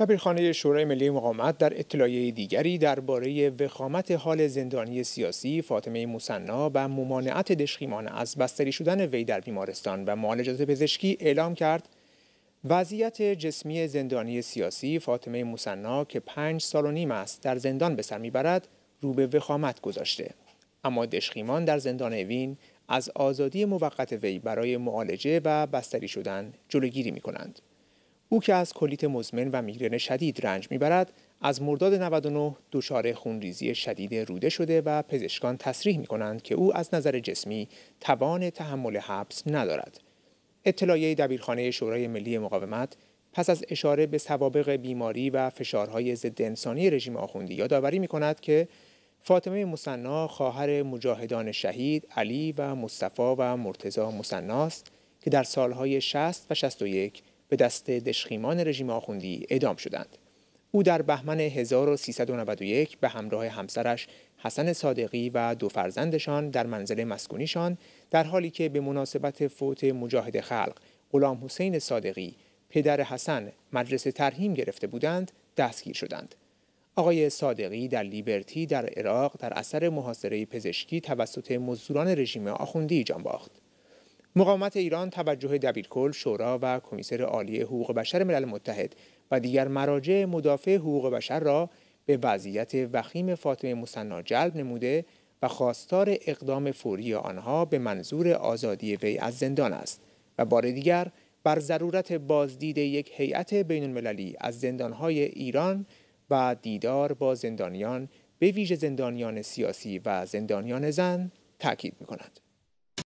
دبیرخانه شورای ملی مقامت در اطلاعیه دیگری درباره وخامت حال زندانی سیاسی فاطمه موسنا و ممانعت دشخیمان از بستری شدن وی در بیمارستان و معالجات پزشکی اعلام کرد وضعیت جسمی زندانی سیاسی فاطمه موسنا که پنج سال و نیم است در زندان به سر میبرد رو به وخامت گذاشته اما دشخیمان در زندان اوین از آزادی موقت وی برای معالجه و بستری شدن جلوگیری می کنند. او که از کلیت مزمن و میگرن شدید رنج میبرد از مرداد 99 دچار خونریزی شدید روده شده و پزشکان تصریح می کنند که او از نظر جسمی توان تحمل حبس ندارد. اطلاعیه دبیرخانه شورای ملی مقاومت پس از اشاره به سوابق بیماری و فشارهای ضد انسانی رژیم آخوندی یادآوری می کند که فاطمه مصنا خواهر مجاهدان شهید علی و مصطفی و مرتضی مصناست که در سالهای 60 و 61 به دست دشخیمان رژیم آخوندی ادام شدند. او در بهمن 1391 به همراه همسرش حسن صادقی و دو فرزندشان در منزل مسکونیشان در حالی که به مناسبت فوت مجاهد خلق غلام حسین صادقی پدر حسن مجلس ترهیم گرفته بودند دستگیر شدند. آقای صادقی در لیبرتی در عراق در اثر محاصره پزشکی توسط مزدوران رژیم آخوندی جان باخت. مقامت ایران توجه دبیرکل شورا و کمیسر عالی حقوق بشر ملل متحد و دیگر مراجع مدافع حقوق بشر را به وضعیت وخیم فاطمه مصنا جلب نموده و خواستار اقدام فوری آنها به منظور آزادی وی از زندان است و بار دیگر بر ضرورت بازدید یک هیئت بین المللی از زندانهای ایران و دیدار با زندانیان به ویژه زندانیان سیاسی و زندانیان زن تاکید می کند.